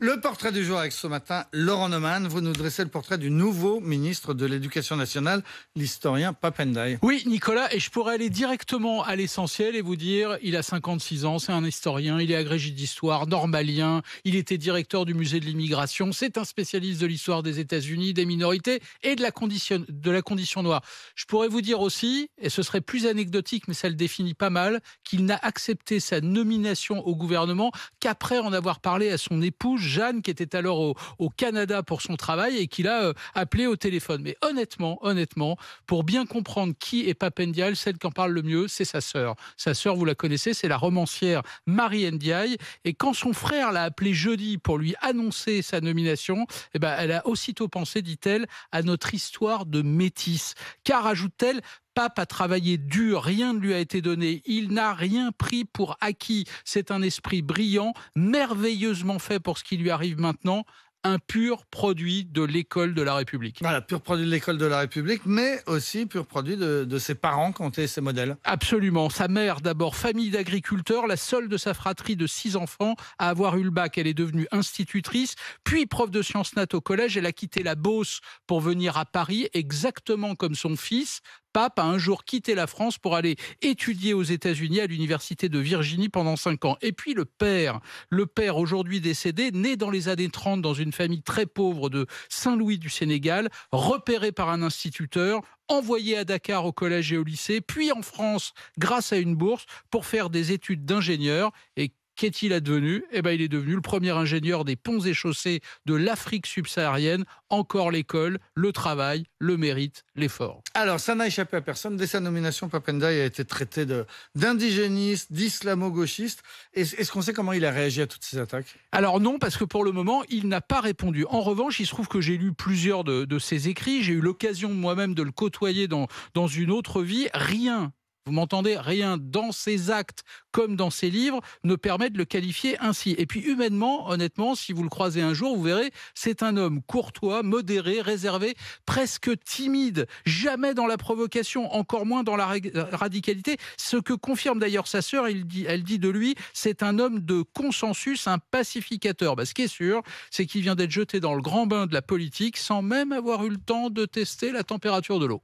Le portrait du jour avec ce matin, Laurent Neumann, vous nous dressez le portrait du nouveau ministre de l'Éducation nationale, l'historien Papendaï. Oui, Nicolas, et je pourrais aller directement à l'essentiel et vous dire, il a 56 ans, c'est un historien, il est agrégé d'histoire, normalien, il était directeur du musée de l'immigration, c'est un spécialiste de l'histoire des États-Unis, des minorités et de la, condition, de la condition noire. Je pourrais vous dire aussi, et ce serait plus anecdotique, mais ça le définit pas mal, qu'il n'a accepté sa nomination au gouvernement qu'après en avoir parlé à son épouse, Jeanne, qui était alors au, Canada pour son travail et qui l'a euh, appelé au téléphone. Mais honnêtement, honnêtement, pour bien comprendre qui est Papendial, celle qui en parle le mieux, c'est sa sœur. Sa sœur, vous la connaissez, c'est la romancière Marie Ndiaye. Et quand son frère l'a appelée jeudi pour lui annoncer sa nomination, eh ben, elle a aussitôt pensé, dit-elle, à notre histoire de métis. Car, ajoute-t-elle, pape a travaillé dur, rien ne lui a été donné, il n'a rien pris pour acquis. C'est un esprit brillant, merveilleusement fait pour ce qui lui arrive maintenant, un pur produit de l'école de la République. Voilà, pur produit de l'école de la République, mais aussi pur produit de, ses parents quand étaient ses modèles. Absolument. Sa mère, d'abord famille d'agriculteurs, la seule de sa fratrie de six enfants à avoir eu le bac. Elle est devenue institutrice, puis prof de sciences nat au collège. Elle a quitté la Beauce pour venir à Paris, exactement comme son fils, Pape a un jour quitté la France pour aller étudier aux États-Unis à l'université de Virginie pendant cinq ans. Et puis le père, le père aujourd'hui décédé, né dans les années 30 dans une famille très pauvre de Saint-Louis du Sénégal, repéré par un instituteur, envoyé à Dakar au collège et au lycée, puis en France grâce à une bourse pour faire des études d'ingénieur et Qu'est-il advenu Eh ben, il est devenu le premier ingénieur des ponts et chaussées de l'Afrique subsaharienne. Encore l'école, le travail, le mérite, l'effort. Alors, ça n'a échappé à personne. Dès sa nomination, Papenda a été traité d'indigéniste, d'islamo-gauchiste. Est-ce qu'on sait comment il a réagi à toutes ces attaques Alors non, parce que pour le moment, il n'a pas répondu. En revanche, il se trouve que j'ai lu plusieurs de, ses écrits. J'ai eu l'occasion moi-même de le côtoyer dans, dans une autre vie. Rien vous m'entendez, rien dans ses actes comme dans ses livres ne permet de le qualifier ainsi. Et puis humainement, honnêtement, si vous le croisez un jour, vous verrez, c'est un homme courtois, modéré, réservé, presque timide, jamais dans la provocation, encore moins dans la euh, radicalité. Ce que confirme d'ailleurs sa sœur, dit, elle dit de lui, c'est un homme de consensus, un pacificateur. Bah, ce qui est sûr, c'est qu'il vient d'être jeté dans le grand bain de la politique sans même avoir eu le temps de tester la température de l'eau.